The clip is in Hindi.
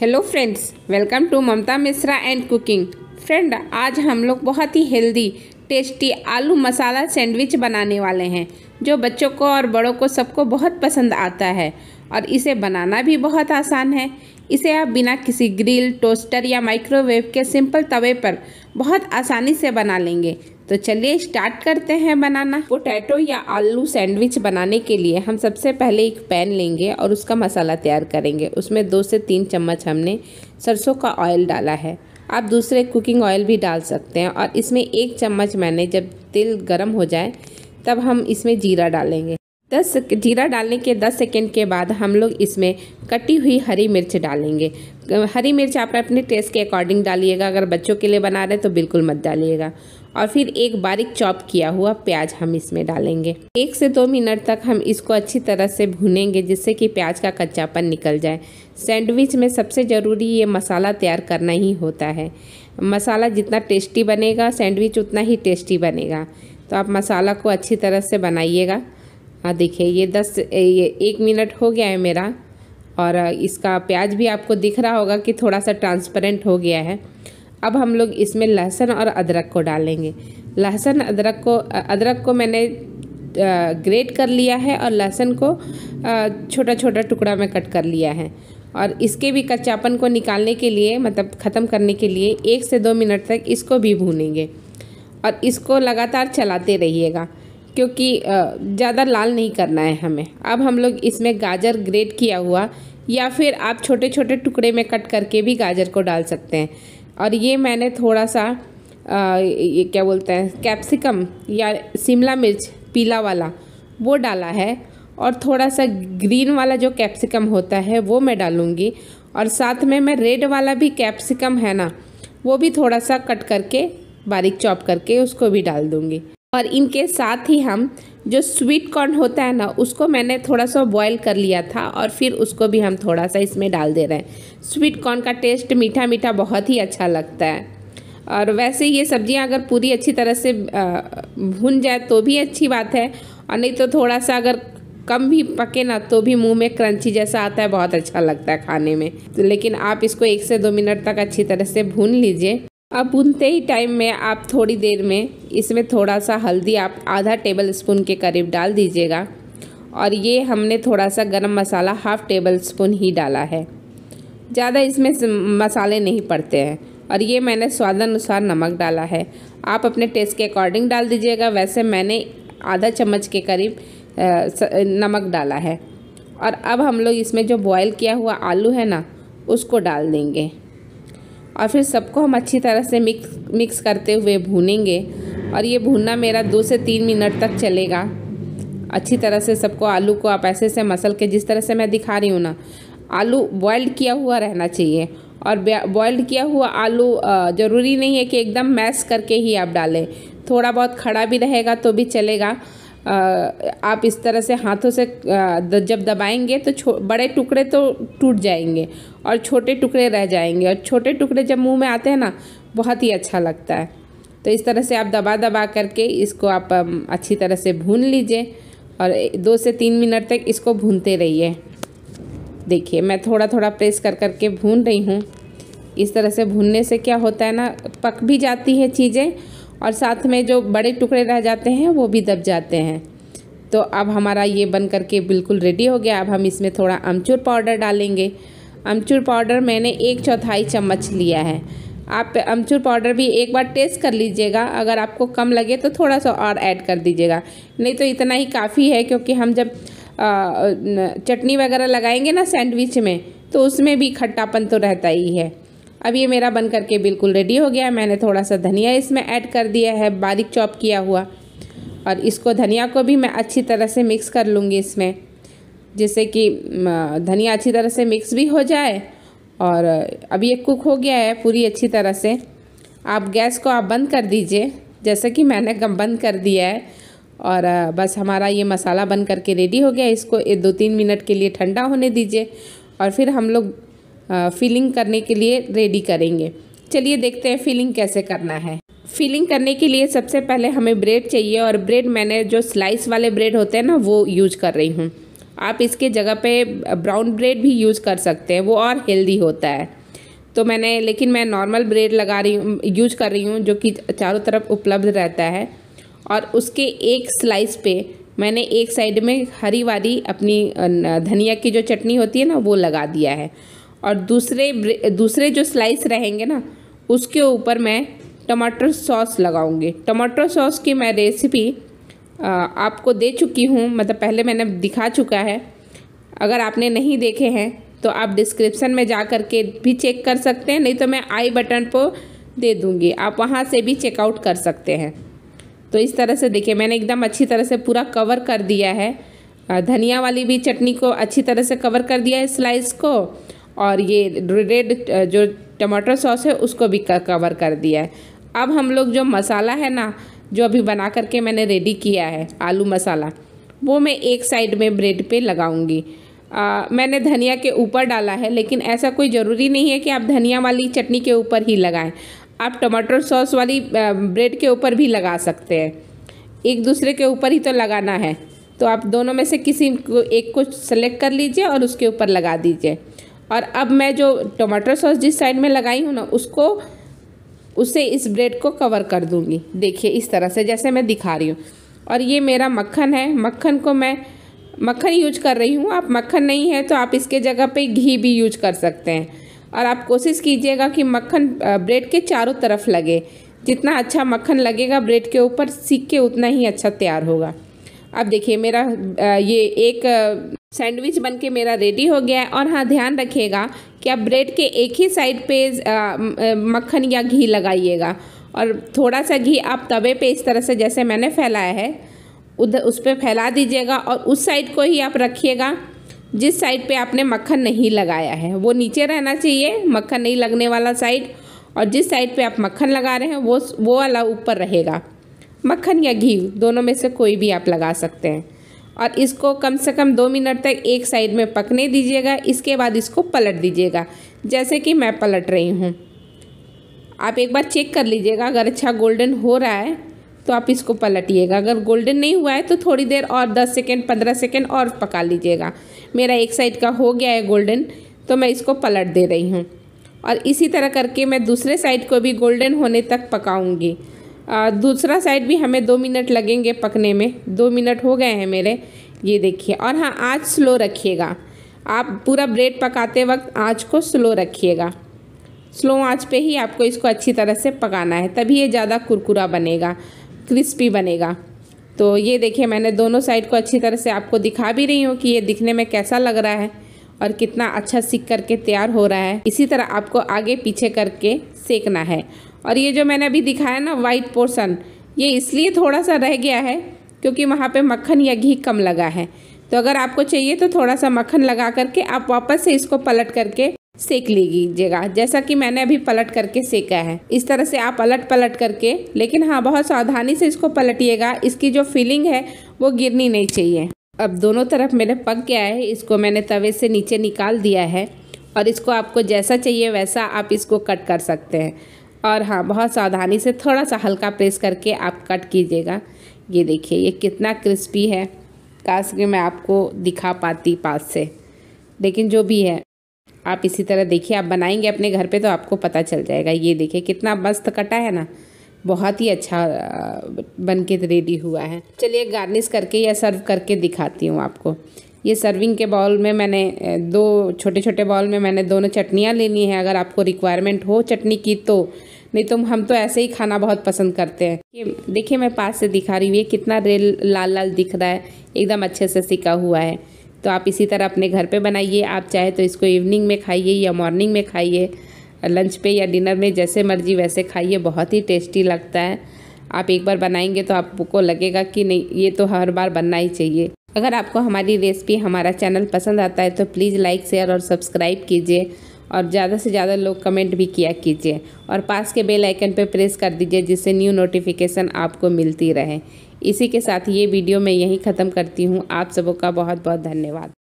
hello friends welcome to Mamta Mishra and cooking friend आज हम लोग बहुत ही हेल्दी टेस्टी आलू मसाला सैंडविच बनाने वाले हैं जो बच्चों को और बड़ों को सबको बहुत पसंद आता है और इसे बनाना भी बहुत आसान है इसे आप बिना किसी ग्रिल टोस्टर या माइक्रोवेव के सिंपल तवे पर बहुत आसानी से बना लेंगे तो चलिए स्टार्ट करते हैं बनाना पोटैटो या आलू सैंडविच बनाने के लिए हम सबसे पहले एक पैन लेंगे और उसका मसाला तैयार करेंगे उसमें दो से तीन चम्मच हमने सरसों का ऑयल डाला है आप दूसरे कुकिंग ऑयल भी डाल सकते हैं और इसमें एक चम्मच मैंने जब तेल गर्म हो जाए तब हम इसमें जीरा डालेंगे दस जीरा डालने के दस सेकेंड के बाद हम लोग इसमें कटी हुई हरी मिर्च डालेंगे हरी मिर्च आप अपने टेस्ट के अकॉर्डिंग डालिएगा अगर बच्चों के लिए बना रहे तो बिल्कुल मत डालिएगा और फिर एक बारीक चॉप किया हुआ प्याज हम इसमें डालेंगे एक से दो मिनट तक हम इसको अच्छी तरह से भूनेंगे जिससे कि प्याज का कच्चापन निकल जाए सैंडविच में सबसे ज़रूरी ये मसाला तैयार करना ही होता है मसाला जितना टेस्टी बनेगा सैंडविच उतना ही टेस्टी बनेगा तो आप मसाला को अच्छी तरह से बनाइएगा हाँ देखिए ये दस ये एक मिनट हो गया है मेरा और इसका प्याज भी आपको दिख रहा होगा कि थोड़ा सा ट्रांसपेरेंट हो गया है अब हम लोग इसमें लहसुन और अदरक को डालेंगे लहसुन अदरक को अदरक को मैंने ग्रेट कर लिया है और लहसुन को छोटा छोटा टुकड़ा में कट कर लिया है और इसके भी कच्चापन को निकालने के लिए मतलब ख़त्म करने के लिए एक से दो मिनट तक इसको भी भूनेंगे और इसको लगातार चलाते रहिएगा क्योंकि ज़्यादा लाल नहीं करना है हमें अब हम लोग इसमें गाजर ग्रेट किया हुआ या फिर आप छोटे छोटे टुकड़े में कट करके भी गाजर को डाल सकते हैं और ये मैंने थोड़ा सा आ, ये क्या बोलते हैं कैप्सिकम या शिमला मिर्च पीला वाला वो डाला है और थोड़ा सा ग्रीन वाला जो कैप्सिकम होता है वो मैं डालूँगी और साथ में मैं रेड वाला भी कैप्सिकम है ना वो भी थोड़ा सा कट करके बारीक चॉप करके उसको भी डाल दूँगी और इनके साथ ही हम जो स्वीट कॉर्न होता है ना उसको मैंने थोड़ा सा बॉयल कर लिया था और फिर उसको भी हम थोड़ा सा इसमें डाल दे रहे हैं स्वीट कॉर्न का टेस्ट मीठा मीठा बहुत ही अच्छा लगता है और वैसे ये सब्जियां अगर पूरी अच्छी तरह से भुन जाए तो भी अच्छी बात है और नहीं तो थोड़ा सा अगर कम भी पके ना तो भी मुंह में क्रंची जैसा आता है बहुत अच्छा लगता है खाने में तो लेकिन आप इसको एक से दो मिनट तक अच्छी तरह से भून लीजिए अब बुनते ही टाइम में आप थोड़ी देर में इसमें थोड़ा सा हल्दी आप आधा टेबल स्पून के करीब डाल दीजिएगा और ये हमने थोड़ा सा गरम मसाला हाफ़ टेबल स्पून ही डाला है ज़्यादा इसमें मसाले नहीं पड़ते हैं और ये मैंने स्वादानुसार नमक डाला है आप अपने टेस्ट के अकॉर्डिंग डाल दीजिएगा वैसे मैंने आधा चम्मच के करीब नमक डाला है और अब हम लोग इसमें जो बॉयल किया हुआ आलू है ना उसको डाल देंगे और फिर सबको हम अच्छी तरह से मिक्स मिक्स करते हुए भूनेंगे और ये भूनना मेरा दो से तीन मिनट तक चलेगा अच्छी तरह से सबको आलू को आप ऐसे से मसल के जिस तरह से मैं दिखा रही हूँ ना आलू बॉयल्ड किया हुआ रहना चाहिए और बॉयल्ड किया हुआ आलू ज़रूरी नहीं है कि एकदम मैश करके ही आप डालें थोड़ा बहुत खड़ा भी रहेगा तो भी चलेगा आप इस तरह से हाथों से जब दबाएंगे तो बड़े टुकड़े तो टूट जाएंगे और छोटे टुकड़े रह जाएंगे और छोटे टुकड़े जब मुंह में आते हैं ना बहुत ही अच्छा लगता है तो इस तरह से आप दबा दबा करके इसको आप अच्छी तरह से भून लीजिए और दो से तीन मिनट तक इसको भूनते रहिए देखिए मैं थोड़ा थोड़ा प्रेस कर करके भून रही हूँ इस तरह से भूनने से क्या होता है ना पक भी जाती है चीज़ें और साथ में जो बड़े टुकड़े रह जाते हैं वो भी दब जाते हैं तो अब हमारा ये बन करके बिल्कुल रेडी हो गया अब हम इसमें थोड़ा अमचूर पाउडर डालेंगे अमचूर पाउडर मैंने एक चौथाई चम्मच लिया है आप अमचूर पाउडर भी एक बार टेस्ट कर लीजिएगा अगर आपको कम लगे तो थोड़ा सा और ऐड कर दीजिएगा नहीं तो इतना ही काफ़ी है क्योंकि हम जब चटनी वगैरह लगाएंगे ना सैंडविच में तो उसमें भी खट्टापन तो रहता ही है अब ये मेरा बन करके बिल्कुल रेडी हो गया है मैंने थोड़ा सा धनिया इसमें ऐड कर दिया है बारीक चॉप किया हुआ और इसको धनिया को भी मैं अच्छी तरह से मिक्स कर लूँगी इसमें जिससे कि धनिया अच्छी तरह से मिक्स भी हो जाए और अब ये कुक हो गया है पूरी अच्छी तरह से आप गैस को आप बंद कर दीजिए जैसे कि मैंने कम बंद कर दिया है और बस हमारा ये मसाला बन करके रेडी हो गया इसको दो तीन मिनट के लिए ठंडा होने दीजिए और फिर हम लोग फिलिंग करने के लिए रेडी करेंगे चलिए देखते हैं फिलिंग कैसे करना है फिलिंग करने के लिए सबसे पहले हमें ब्रेड चाहिए और ब्रेड मैंने जो स्लाइस वाले ब्रेड होते हैं ना वो यूज कर रही हूँ आप इसके जगह पे ब्राउन ब्रेड भी यूज़ कर सकते हैं वो और हेल्दी होता है तो मैंने लेकिन मैं नॉर्मल ब्रेड लगा रही हूँ यूज कर रही हूँ जो कि चारों तरफ उपलब्ध रहता है और उसके एक स्लाइस पे मैंने एक साइड में हरी वाली अपनी धनिया की जो चटनी होती है ना वो लगा दिया है और दूसरे दूसरे जो स्लाइस रहेंगे ना उसके ऊपर मैं टमाटर सॉस लगाऊंगी टमाटर सॉस की मैं रेसिपी आपको दे चुकी हूँ मतलब पहले मैंने दिखा चुका है अगर आपने नहीं देखे हैं तो आप डिस्क्रिप्शन में जा कर के भी चेक कर सकते हैं नहीं तो मैं आई बटन पर दे दूँगी आप वहाँ से भी चेकआउट कर सकते हैं तो इस तरह से देखिए मैंने एकदम अच्छी तरह से पूरा कवर कर दिया है धनिया वाली भी चटनी को अच्छी तरह से कवर कर दिया है स्लाइस को और ये रेड जो टमाटर सॉस है उसको भी कवर कर दिया है अब हम लोग जो मसाला है ना जो अभी बना करके मैंने रेडी किया है आलू मसाला वो मैं एक साइड में ब्रेड पे लगाऊंगी आ, मैंने धनिया के ऊपर डाला है लेकिन ऐसा कोई ज़रूरी नहीं है कि आप धनिया वाली चटनी के ऊपर ही लगाएं आप टमाटर सॉस वाली ब्रेड के ऊपर भी लगा सकते हैं एक दूसरे के ऊपर ही तो लगाना है तो आप दोनों में से किसी को एक को सेलेक्ट कर लीजिए और उसके ऊपर लगा दीजिए और अब मैं जो टमाटर सॉस जिस साइड में लगाई हूँ ना उसको उसे इस ब्रेड को कवर कर दूँगी देखिए इस तरह से जैसे मैं दिखा रही हूँ और ये मेरा मक्खन है मक्खन को मैं मक्खन यूज कर रही हूँ आप मक्खन नहीं है तो आप इसके जगह पे घी भी यूज कर सकते हैं और आप कोशिश कीजिएगा कि मक्खन ब्रेड के चारों तरफ लगे जितना अच्छा मक्खन लगेगा ब्रेड के ऊपर सीख के उतना ही अच्छा तैयार होगा अब देखिए मेरा ये एक सैंडविच बन के मेरा रेडी हो गया है और हाँ ध्यान रखिएगा कि आप ब्रेड के एक ही साइड पे मक्खन या घी लगाइएगा और थोड़ा सा घी आप तवे पे इस तरह से जैसे मैंने फैलाया है उधर उस पर फैला दीजिएगा और उस साइड को ही आप रखिएगा जिस साइड पे आपने मक्खन नहीं लगाया है वो नीचे रहना चाहिए मक्खन नहीं लगने वाला साइड और जिस साइड पे आप मक्खन लगा रहे हैं वो वो वाला ऊपर रहेगा मक्खन या घी दोनों में से कोई भी आप लगा सकते हैं और इसको कम से कम दो मिनट तक एक साइड में पकने दीजिएगा इसके बाद इसको पलट दीजिएगा जैसे कि मैं पलट रही हूँ आप एक बार चेक कर लीजिएगा अगर अच्छा गोल्डन हो रहा है तो आप इसको पलटिएगा अगर गोल्डन नहीं हुआ है तो थोड़ी देर और 10 सेकेंड 15 सेकेंड और पका लीजिएगा मेरा एक साइड का हो गया है गोल्डन तो मैं इसको पलट दे रही हूँ और इसी तरह करके मैं दूसरे साइड को भी गोल्डन होने तक पकाऊंगी दूसरा साइड भी हमें दो मिनट लगेंगे पकने में दो मिनट हो गए हैं मेरे ये देखिए और हाँ आँच स्लो रखिएगा आप पूरा ब्रेड पकाते वक्त आँच को स्लो रखिएगा स्लो आँच पे ही आपको इसको अच्छी तरह से पकाना है तभी ये ज़्यादा कुरकुरा बनेगा क्रिस्पी बनेगा तो ये देखिए मैंने दोनों साइड को अच्छी तरह से आपको दिखा भी रही हूँ कि ये दिखने में कैसा लग रहा है और कितना अच्छा सीख करके तैयार हो रहा है इसी तरह आपको आगे पीछे करके सेकना है और ये जो मैंने अभी दिखाया ना वाइट पोर्सन ये इसलिए थोड़ा सा रह गया है क्योंकि वहाँ पे मक्खन या घी कम लगा है तो अगर आपको चाहिए तो थोड़ा सा मक्खन लगा करके आप वापस से इसको पलट करके सेक लीजिएगा जैसा कि मैंने अभी पलट करके सेका है इस तरह से आप पलट पलट करके लेकिन हाँ बहुत सावधानी से इसको पलटिएगा इसकी जो फीलिंग है वो गिरनी नहीं चाहिए अब दोनों तरफ मेरे पक गया है इसको मैंने तवे से नीचे निकाल दिया है और इसको आपको जैसा चाहिए वैसा आप इसको कट कर सकते हैं और हाँ बहुत सावधानी से थोड़ा सा हल्का प्रेस करके आप कट कीजिएगा ये देखिए ये कितना क्रिस्पी है काश कि मैं आपको दिखा पाती पास से लेकिन जो भी है आप इसी तरह देखिए आप बनाएंगे अपने घर पे तो आपको पता चल जाएगा ये देखिए कितना मस्त कटा है ना बहुत ही अच्छा बन के रेडी हुआ है चलिए गार्निश करके या सर्व करके दिखाती हूँ आपको ये सर्विंग के बाउल में मैंने दो छोटे छोटे बाउल में मैंने दोनों चटनियाँ लेनी है अगर आपको रिक्वायरमेंट हो चटनी की तो नहीं तो हम तो ऐसे ही खाना बहुत पसंद करते हैं देखिए मैं पास से दिखा रही हूँ ये कितना रेल लाल लाल दिख रहा है एकदम अच्छे से सिका हुआ है तो आप इसी तरह अपने घर पे बनाइए आप चाहे तो इसको इवनिंग में खाइए या मॉर्निंग में खाइए लंच पे या डिनर में जैसे मर्जी वैसे खाइए बहुत ही टेस्टी लगता है आप एक बार बनाएंगे तो आपको लगेगा कि नहीं ये तो हर बार बनना ही चाहिए अगर आपको हमारी रेसिपी हमारा चैनल पसंद आता है तो प्लीज़ लाइक शेयर और सब्सक्राइब कीजिए और ज़्यादा से ज़्यादा लोग कमेंट भी किया कीजिए और पास के बेल आइकन पर प्रेस कर दीजिए जिससे न्यू नोटिफिकेशन आपको मिलती रहे इसी के साथ ये वीडियो मैं यहीं ख़त्म करती हूँ आप सबों का बहुत बहुत धन्यवाद